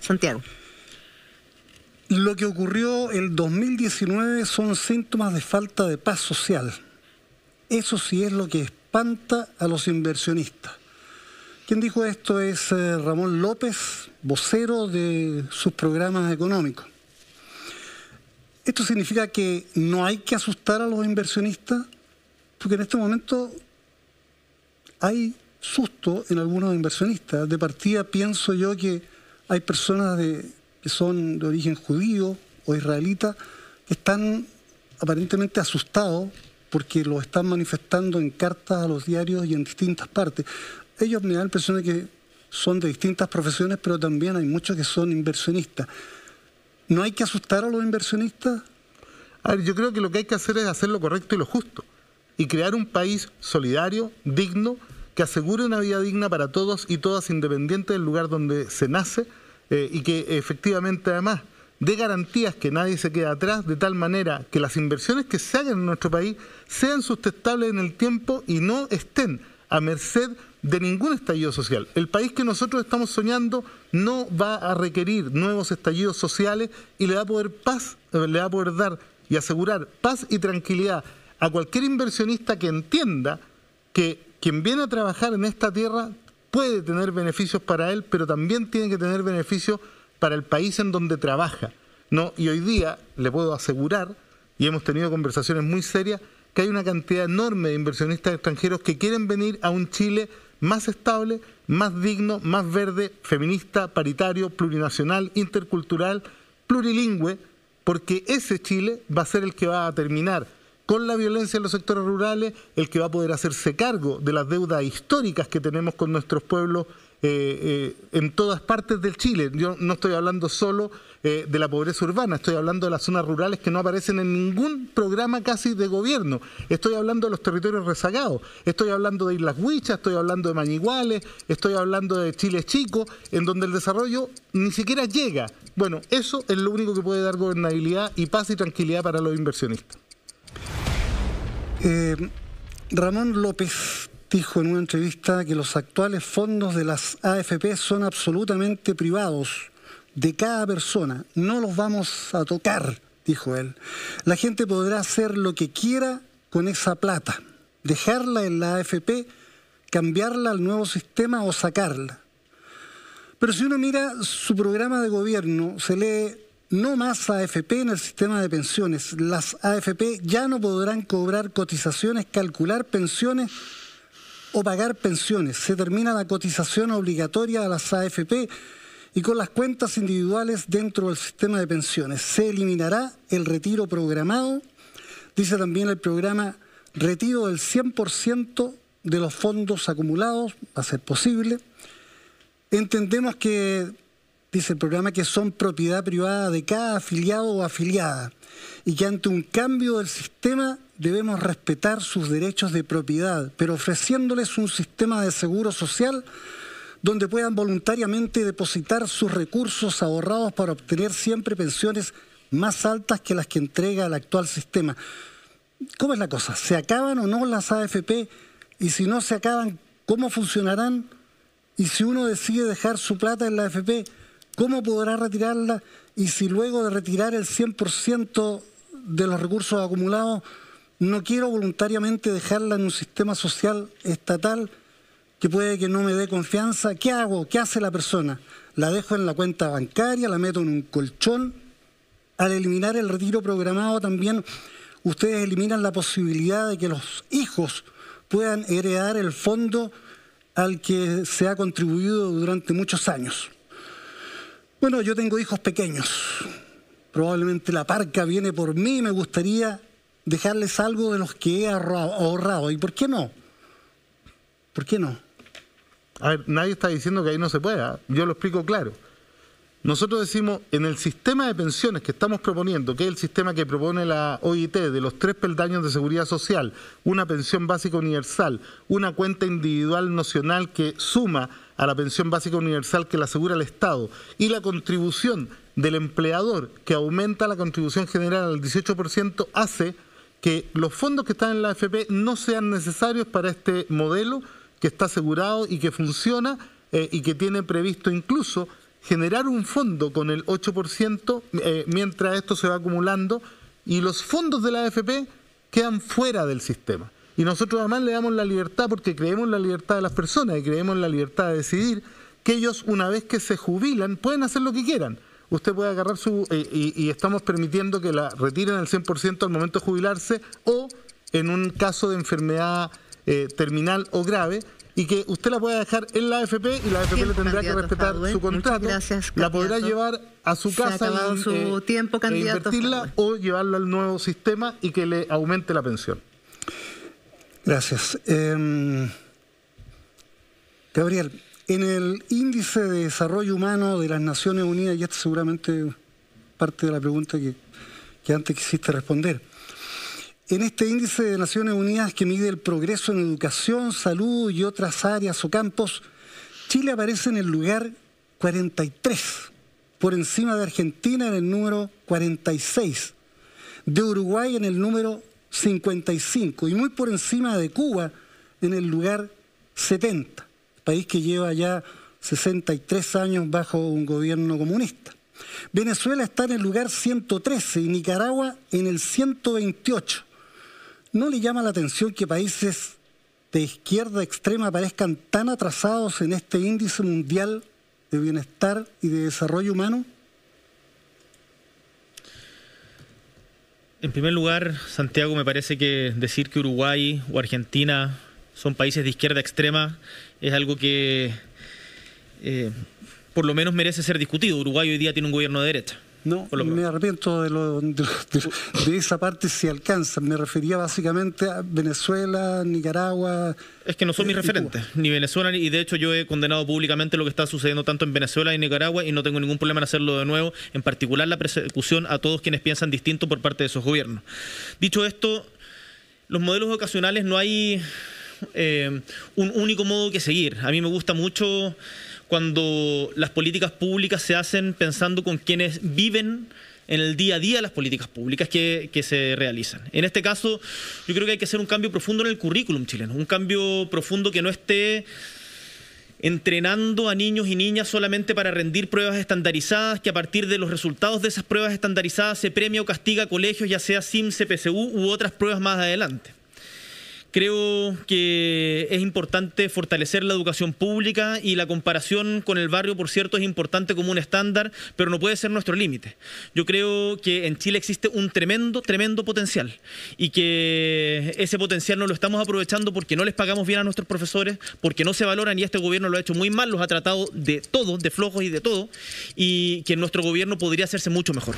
Santiago. Lo que ocurrió el 2019 son síntomas de falta de paz social. Eso sí es lo que espanta a los inversionistas. Quien dijo esto es eh, Ramón López, vocero de sus programas económicos. Esto significa que no hay que asustar a los inversionistas, porque en este momento hay susto en algunos inversionistas. De partida pienso yo que hay personas de, que son de origen judío o israelita que están aparentemente asustados porque lo están manifestando en cartas a los diarios y en distintas partes. Ellos me dan personas que son de distintas profesiones, pero también hay muchos que son inversionistas. ¿No hay que asustar a los inversionistas? A ver, yo creo que lo que hay que hacer es hacer lo correcto y lo justo y crear un país solidario, digno, que asegure una vida digna para todos y todas, independiente del lugar donde se nace, eh, y que efectivamente además dé garantías que nadie se quede atrás, de tal manera que las inversiones que se hagan en nuestro país sean sustentables en el tiempo y no estén a merced de ningún estallido social. El país que nosotros estamos soñando no va a requerir nuevos estallidos sociales y le va a poder paz, eh, le va a poder dar y asegurar paz y tranquilidad a cualquier inversionista que entienda que quien viene a trabajar en esta tierra puede tener beneficios para él, pero también tiene que tener beneficios para el país en donde trabaja. ¿no? Y hoy día le puedo asegurar, y hemos tenido conversaciones muy serias, que hay una cantidad enorme de inversionistas extranjeros que quieren venir a un Chile más estable, más digno, más verde, feminista, paritario, plurinacional, intercultural, plurilingüe, porque ese Chile va a ser el que va a terminar con la violencia en los sectores rurales, el que va a poder hacerse cargo de las deudas históricas que tenemos con nuestros pueblos eh, eh, en todas partes del Chile. Yo no estoy hablando solo eh, de la pobreza urbana, estoy hablando de las zonas rurales que no aparecen en ningún programa casi de gobierno. Estoy hablando de los territorios rezagados, estoy hablando de Islas Huichas, estoy hablando de Mañiguales, estoy hablando de Chile Chico, en donde el desarrollo ni siquiera llega. Bueno, eso es lo único que puede dar gobernabilidad y paz y tranquilidad para los inversionistas. Eh, Ramón López dijo en una entrevista que los actuales fondos de las AFP son absolutamente privados de cada persona. No los vamos a tocar, dijo él. La gente podrá hacer lo que quiera con esa plata, dejarla en la AFP, cambiarla al nuevo sistema o sacarla. Pero si uno mira su programa de gobierno, se lee no más AFP en el sistema de pensiones. Las AFP ya no podrán cobrar cotizaciones, calcular pensiones o pagar pensiones. Se termina la cotización obligatoria a las AFP y con las cuentas individuales dentro del sistema de pensiones. Se eliminará el retiro programado, dice también el programa, retiro del 100% de los fondos acumulados, va a ser posible. Entendemos que dice el programa, que son propiedad privada de cada afiliado o afiliada y que ante un cambio del sistema debemos respetar sus derechos de propiedad, pero ofreciéndoles un sistema de seguro social donde puedan voluntariamente depositar sus recursos ahorrados para obtener siempre pensiones más altas que las que entrega el actual sistema. ¿Cómo es la cosa? ¿Se acaban o no las AFP? Y si no se acaban, ¿cómo funcionarán? Y si uno decide dejar su plata en la AFP, ¿Cómo podrá retirarla? Y si luego de retirar el 100% de los recursos acumulados, no quiero voluntariamente dejarla en un sistema social estatal que puede que no me dé confianza, ¿qué hago? ¿Qué hace la persona? ¿La dejo en la cuenta bancaria? ¿La meto en un colchón? Al eliminar el retiro programado también ustedes eliminan la posibilidad de que los hijos puedan heredar el fondo al que se ha contribuido durante muchos años. Bueno, yo tengo hijos pequeños. Probablemente la parca viene por mí y me gustaría dejarles algo de los que he ahorrado. ¿Y por qué no? ¿Por qué no? A ver, nadie está diciendo que ahí no se pueda. Yo lo explico claro. Nosotros decimos, en el sistema de pensiones que estamos proponiendo, que es el sistema que propone la OIT de los tres peldaños de seguridad social, una pensión básica universal, una cuenta individual nacional que suma a la pensión básica universal que la asegura el Estado y la contribución del empleador que aumenta la contribución general al 18% hace que los fondos que están en la AFP no sean necesarios para este modelo que está asegurado y que funciona eh, y que tiene previsto incluso generar un fondo con el 8% eh, mientras esto se va acumulando y los fondos de la AFP quedan fuera del sistema. Y nosotros además le damos la libertad porque creemos en la libertad de las personas y creemos en la libertad de decidir que ellos una vez que se jubilan pueden hacer lo que quieran. Usted puede agarrar su... Eh, y, estamos permitiendo que la retiren al 100% al momento de jubilarse o en un caso de enfermedad eh, terminal o grave, y que usted la pueda dejar en la AFP y la AFP le pues, tendrá que respetar su contrato. Gracias, la podrá llevar a su casa eh, e invertirla o llevarla al nuevo sistema y que le aumente la pensión. Gracias. Em, Gabriel, en el índice de desarrollo humano de las Naciones Unidas, y esta seguramente parte de la pregunta que antes quisiste responder, en este índice de Naciones Unidas que mide el progreso en educación, salud y otras áreas o campos, Chile aparece en el lugar 43, por encima de Argentina en el número 46, de Uruguay en el número 55 y muy por encima de Cuba en el lugar 70, país que lleva ya 63 años bajo un gobierno comunista. Venezuela está en el lugar 113 y Nicaragua en el 128. ¿No le llama la atención que países de izquierda extrema parezcan tan atrasados en este índice mundial de bienestar y de desarrollo humano? En primer lugar, Santiago, me parece que decir que Uruguay o Argentina son países de izquierda extrema es algo que eh, por lo menos merece ser discutido. Uruguay hoy día tiene un gobierno de derecha. No, me arrepiento de, de, esa parte si alcanza. Me refería básicamente a Venezuela, Nicaragua. Es que no son mis eh, referentes, ni Venezuela, y de hecho yo he condenado públicamente lo que está sucediendo tanto en Venezuela y Nicaragua y no tengo ningún problema en hacerlo de nuevo, en particular la persecución a todos quienes piensan distinto por parte de esos gobiernos. Dicho esto, los modelos ocasionales no hay eh, un único modo que seguir. A mí me gusta mucho cuando las políticas públicas se hacen pensando con quienes viven en el día a día las políticas públicas que, se realizan. En este caso, yo creo que hay que hacer un cambio profundo en el currículum chileno, un cambio profundo que no esté entrenando a niños y niñas solamente para rendir pruebas estandarizadas, que a partir de los resultados de esas pruebas estandarizadas se premia o castiga colegios, ya sea SIM, cpcu u otras pruebas más adelante. Creo que es importante fortalecer la educación pública y la comparación con el barrio, por cierto, es importante como un estándar, pero no puede ser nuestro límite. Yo creo que en Chile existe un tremendo, tremendo potencial y que ese potencial no lo estamos aprovechando porque no les pagamos bien a nuestros profesores, porque no se valoran y este gobierno lo ha hecho muy mal, los ha tratado de todo, de flojos y de todo, y que nuestro gobierno podría hacerse mucho mejor.